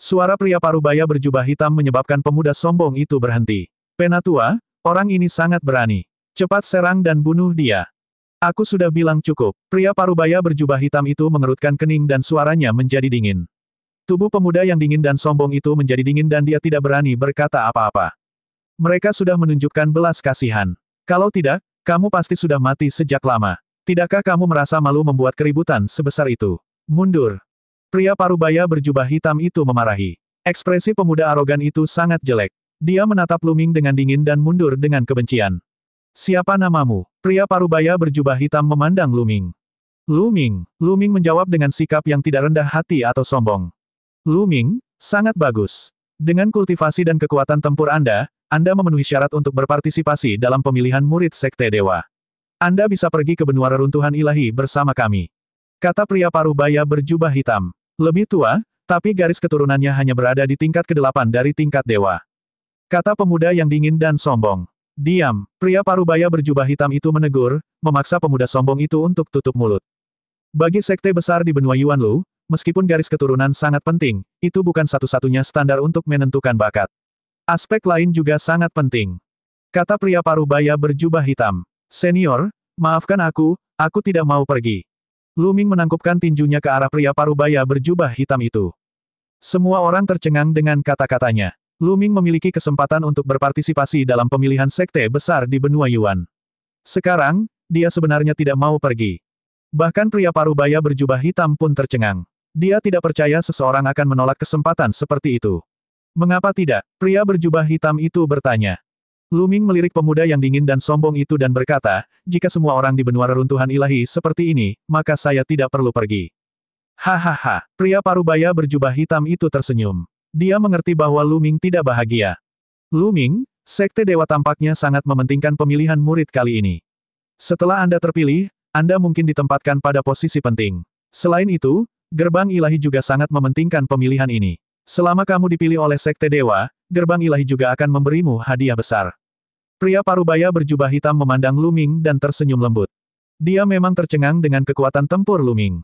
Suara pria parubaya berjubah hitam menyebabkan pemuda sombong itu berhenti. Penatua, orang ini sangat berani. Cepat serang dan bunuh dia. Aku sudah bilang cukup. Pria parubaya berjubah hitam itu mengerutkan kening dan suaranya menjadi dingin. Tubuh pemuda yang dingin dan sombong itu menjadi dingin dan dia tidak berani berkata apa-apa. Mereka sudah menunjukkan belas kasihan. Kalau tidak, kamu pasti sudah mati sejak lama. Tidakkah kamu merasa malu membuat keributan sebesar itu? Mundur. Pria parubaya berjubah hitam itu memarahi. Ekspresi pemuda arogan itu sangat jelek. Dia menatap Luming dengan dingin dan mundur dengan kebencian. Siapa namamu? Pria parubaya berjubah hitam memandang Luming. Luming, Luming menjawab dengan sikap yang tidak rendah hati atau sombong. Luming, sangat bagus. Dengan kultivasi dan kekuatan tempur Anda, Anda memenuhi syarat untuk berpartisipasi dalam pemilihan murid Sekte Dewa. Anda bisa pergi ke benua reruntuhan ilahi bersama kami. Kata pria paruh baya berjubah hitam. Lebih tua, tapi garis keturunannya hanya berada di tingkat ke-8 dari tingkat dewa. Kata pemuda yang dingin dan sombong. Diam, pria paruh baya berjubah hitam itu menegur, memaksa pemuda sombong itu untuk tutup mulut. Bagi sekte besar di benua Yuanlu, meskipun garis keturunan sangat penting, itu bukan satu-satunya standar untuk menentukan bakat. Aspek lain juga sangat penting. Kata pria paruh baya berjubah hitam. Senior, maafkan aku, aku tidak mau pergi. Luming menangkupkan tinjunya ke arah pria paruh baya berjubah hitam itu. Semua orang tercengang dengan kata-katanya. Luming memiliki kesempatan untuk berpartisipasi dalam pemilihan sekte besar di benua Yuan. Sekarang, dia sebenarnya tidak mau pergi. Bahkan pria parubaya berjubah hitam pun tercengang. Dia tidak percaya seseorang akan menolak kesempatan seperti itu. Mengapa tidak? Pria berjubah hitam itu bertanya. Luming melirik pemuda yang dingin dan sombong itu dan berkata, jika semua orang di benua reruntuhan ilahi seperti ini, maka saya tidak perlu pergi. Hahaha, pria parubaya berjubah hitam itu tersenyum. Dia mengerti bahwa Luming tidak bahagia. Luming, Sekte Dewa tampaknya sangat mementingkan pemilihan murid kali ini. Setelah Anda terpilih, Anda mungkin ditempatkan pada posisi penting. Selain itu, Gerbang ilahi juga sangat mementingkan pemilihan ini. Selama kamu dipilih oleh Sekte Dewa, gerbang ilahi juga akan memberimu hadiah besar. Pria parubaya berjubah hitam memandang Luming dan tersenyum lembut. Dia memang tercengang dengan kekuatan tempur Luming.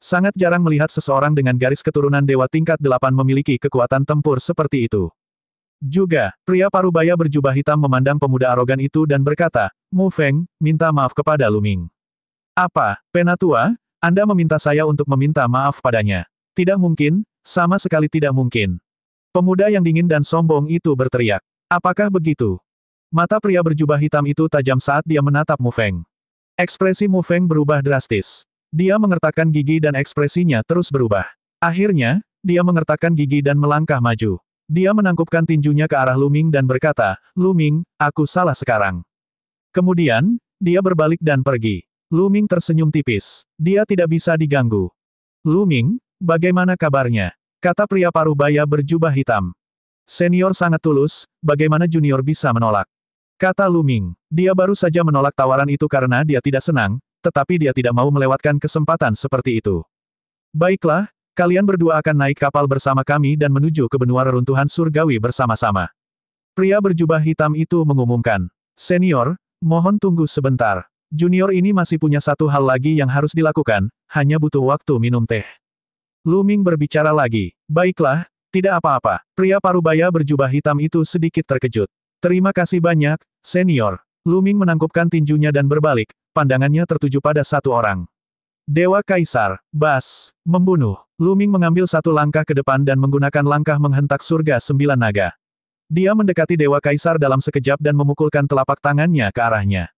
Sangat jarang melihat seseorang dengan garis keturunan dewa tingkat delapan memiliki kekuatan tempur seperti itu. Juga, pria parubaya berjubah hitam memandang pemuda arogan itu dan berkata, Mu Feng, minta maaf kepada Luming. Apa, penatua, anda meminta saya untuk meminta maaf padanya. Tidak mungkin, sama sekali tidak mungkin. Pemuda yang dingin dan sombong itu berteriak. Apakah begitu? Mata pria berjubah hitam itu tajam saat dia menatap Mu Feng. Ekspresi Mu Feng berubah drastis. Dia mengertakkan gigi dan ekspresinya terus berubah. Akhirnya, dia mengertakkan gigi dan melangkah maju. Dia menangkupkan tinjunya ke arah Luming dan berkata, Luming, aku salah sekarang. Kemudian, dia berbalik dan pergi. Lu Ming tersenyum tipis. Dia tidak bisa diganggu. Lu Ming, bagaimana kabarnya? Kata pria paruh baya berjubah hitam. Senior sangat tulus, bagaimana junior bisa menolak? Kata Lu Ming. Dia baru saja menolak tawaran itu karena dia tidak senang, tetapi dia tidak mau melewatkan kesempatan seperti itu. Baiklah, kalian berdua akan naik kapal bersama kami dan menuju ke benua reruntuhan surgawi bersama-sama. Pria berjubah hitam itu mengumumkan. Senior, mohon tunggu sebentar. Junior ini masih punya satu hal lagi yang harus dilakukan, hanya butuh waktu minum teh. Luming berbicara lagi. Baiklah, tidak apa-apa. Pria parubaya berjubah hitam itu sedikit terkejut. Terima kasih banyak, senior. Luming menangkupkan tinjunya dan berbalik, pandangannya tertuju pada satu orang. Dewa Kaisar, Bas, membunuh. Luming mengambil satu langkah ke depan dan menggunakan langkah menghentak surga sembilan naga. Dia mendekati Dewa Kaisar dalam sekejap dan memukulkan telapak tangannya ke arahnya.